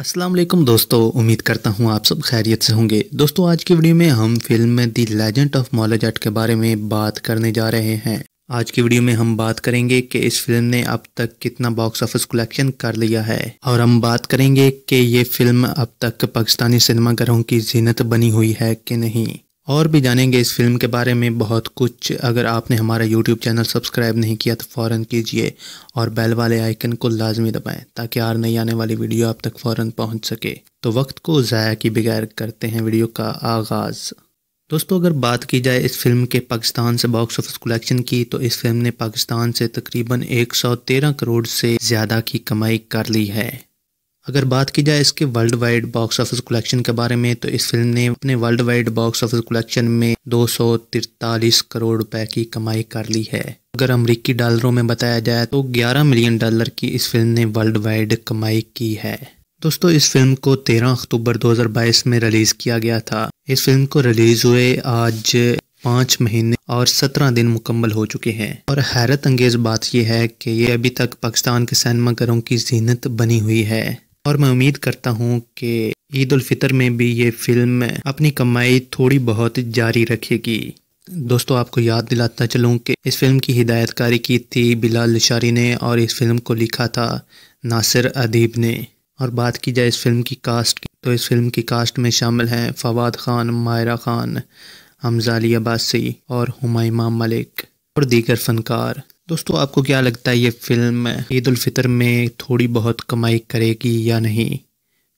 वालेकुम दोस्तों उम्मीद करता हूँ आप सब खैरियत से होंगे दोस्तों आज की वीडियो में हम फिल्म दी लेजेंड ऑफ मौला के बारे में बात करने जा रहे हैं आज की वीडियो में हम बात करेंगे कि इस फिल्म ने अब तक कितना बॉक्स ऑफिस कलेक्शन कर लिया है और हम बात करेंगे कि ये फिल्म अब तक पाकिस्तानी सिनेमाघरों की जीनत बनी हुई है कि नहीं और भी जानेंगे इस फिल्म के बारे में बहुत कुछ अगर आपने हमारा यूट्यूब चैनल सब्सक्राइब नहीं किया तो फ़ौर कीजिए और बेल वाले आइकन को लाजमी दबाएं ताकि आर नई आने वाली वीडियो आप तक फ़ौर पहुंच सके तो वक्त को ज़ाया की बगैर करते हैं वीडियो का आगाज़ दोस्तों अगर बात की जाए इस फिल्म के पाकिस्तान से बॉक्स ऑफिस कलेक्शन की तो इस फिल्म ने पाकिस्तान से तकरीबन 113 करोड़ से ज़्यादा की कमाई कर ली है अगर बात की जाए इसके world wide box office collection के बारे में तो इस फिल्म ने अपने world wide box office collection में दो करोड़ रुपए की कमाई कर ली है अगर अमरीकी डॉलरों में बताया जाए तो 11 मिलियन डॉलर की इस फिल्म ने वर्ल्ड वाइड कमाई की है दोस्तों इस फिल्म को 13 अक्टूबर 2022 में रिलीज़ किया गया था इस फिल्म को रिलीज़ हुए आज पाँच महीने और सत्रह दिन मुकम्मल हो चुके हैं और हैरत अंगेज़ बात यह है कि ये अभी तक पाकिस्तान के सिनेमाघरों की जीनत बनी हुई है और मैं उम्मीद करता हूँ कि ईद उल फितर में भी ये फिल्म अपनी कमाई थोड़ी बहुत जारी रखेगी दोस्तों आपको याद दिलाता चलूँ कि इस फिल्म की हिदायतकारी की थी बिलाल शारी ने और इस फिल्म को लिखा था नासिर अदीब ने और बात की जाए इस फिल्म की कास्ट की तो इस फिल्म की कास्ट में शामिल हैं फवाद खान मायरा खान हमजाली अब्बासी और हमायमा मलिक और दीगर फनकार दोस्तों आपको क्या लगता है ये फिल्म ईद उल फितर में थोड़ी बहुत कमाई करेगी या नहीं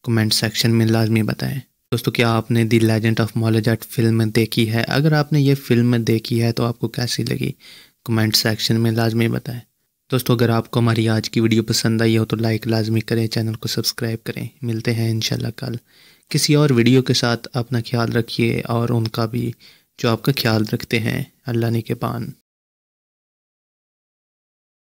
कमेंट सेक्शन में लाजमी बताएं दोस्तों क्या आपने दी लेजेंड ऑफ मॉलेजाट फिल्म देखी है अगर आपने ये फिल्म देखी है तो आपको कैसी लगी कमेंट सेक्शन में लाजमी बताएं दोस्तों अगर आपको हमारी आज की वीडियो पसंद आई हो तो लाइक लाजमी करें चैनल को सब्सक्राइब करें मिलते हैं इन कल किसी और वीडियो के साथ अपना ख्याल रखिए और उनका भी जो आपका ख्याल रखते हैं अल्लाह ने के पान